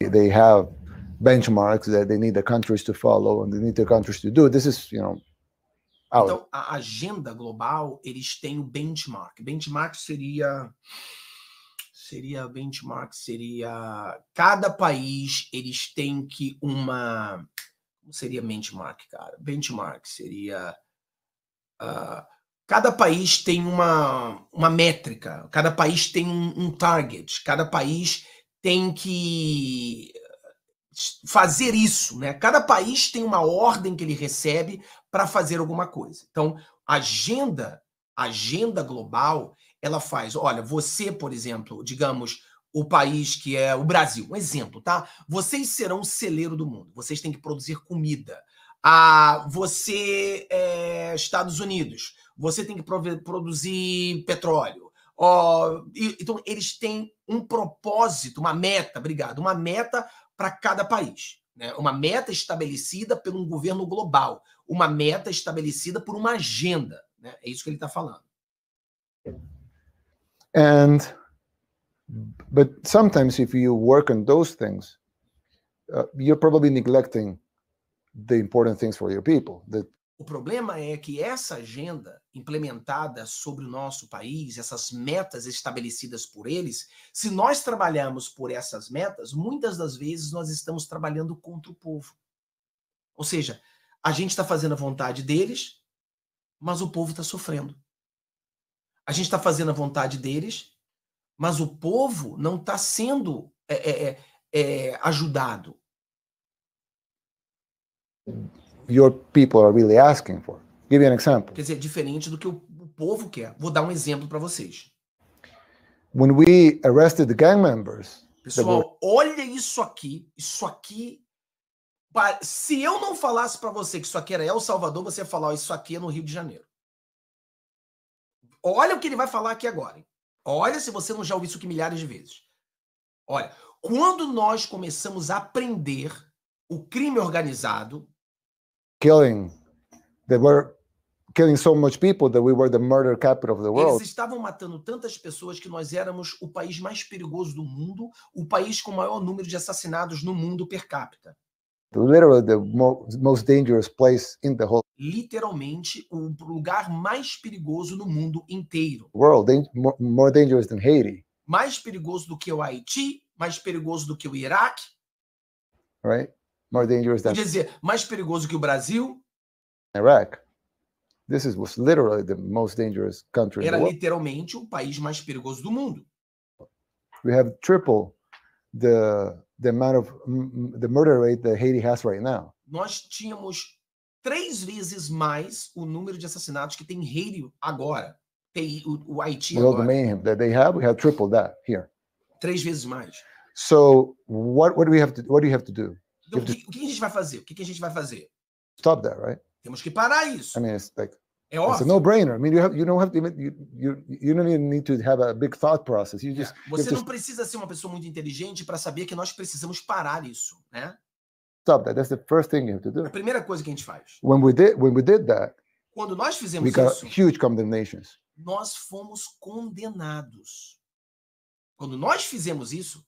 they have benchmarks that they need the countries to follow and they need the countries to do. This is, you know, out. Então, a agenda global, eles têm o benchmark. Benchmark seria seria benchmark seria cada país eles têm que uma seria benchmark, cara? Benchmark seria uh, cada país tem uma uma métrica, cada país tem um, um target, cada país tem que fazer isso, né? Cada país tem uma ordem que ele recebe para fazer alguma coisa. Então, agenda, agenda global, ela faz, olha, você, por exemplo, digamos, o país que é o Brasil, um exemplo, tá? Vocês serão o celeiro do mundo. Vocês têm que produzir comida. Ah, você, é, Estados Unidos, você tem que produzir petróleo Oh, e, então, eles têm um propósito, uma meta, obrigado, uma meta para cada país. Né? Uma meta estabelecida por um governo global, uma meta estabelecida por uma agenda. Né? É isso que ele está falando. And but sometimes if you work on those things, uh, you're probably neglecting the important things for your people, the o problema é que essa agenda implementada sobre o nosso país, essas metas estabelecidas por eles, se nós trabalharmos por essas metas, muitas das vezes nós estamos trabalhando contra o povo. Ou seja, a gente está fazendo a vontade deles, mas o povo está sofrendo. A gente está fazendo a vontade deles, mas o povo não está sendo é, é, é, é ajudado your people are really asking for. Give me an example. Quer dizer, diferente do que o povo quer. Vou dar um exemplo para vocês. When we arrested the gang members, Pessoal, olha isso aqui. Isso aqui. Se eu não falasse para você que isso aqui era El Salvador, você ia falar, oh, isso aqui é no Rio de Janeiro. Olha o que ele vai falar aqui agora. Hein? Olha se você não já ouviu isso aqui milhares de vezes. Olha, quando nós começamos a aprender o crime organizado, killing. They were killing so much people that we were the murder capital of the world. Eles estavam matando tantas pessoas que nós éramos o país mais perigoso do mundo, o país com o maior número de assassinatos no mundo per capita. Literally the most dangerous place in the whole literalmente o lugar mais perigoso no mundo inteiro. World, more dangerous than Haiti. Mais perigoso do que o Haiti, mais perigoso do que o Iraque. Right? More dangerous than... dizer, mais perigoso que o Brasil? Iraq. This is, was literally the most dangerous country Era in the world. literalmente o país mais perigoso do mundo. We have triple the, the amount of the murder rate that Haiti has right now. Nós tínhamos três vezes mais o número de assassinatos que tem Haiti agora. Tem o, o Haiti well, agora. the mayhem that they have, we have triple that here. Três vezes mais. So what what do we have to what do you have to do? Então, o que, o que a gente vai fazer? O que a gente vai fazer? Stop that, right? Temos que parar isso. I mean, it's like é óbvio. It's a no-brainer. I mean, you, have, you don't have to you, you, you don't even need to have a big thought process. You é. just, é. Você não to... precisa ser uma pessoa muito inteligente para saber que nós precisamos parar isso, né? Stop that. That's the first thing you have to do. A primeira coisa que a gente faz. When we did, when we did that, quando nós fizemos isso, huge condemnations. nós fomos condenados. Quando nós fizemos isso,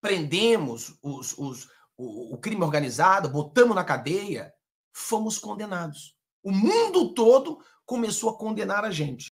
prendemos os, os, o, o crime organizado, botamos na cadeia, fomos condenados. O mundo todo começou a condenar a gente.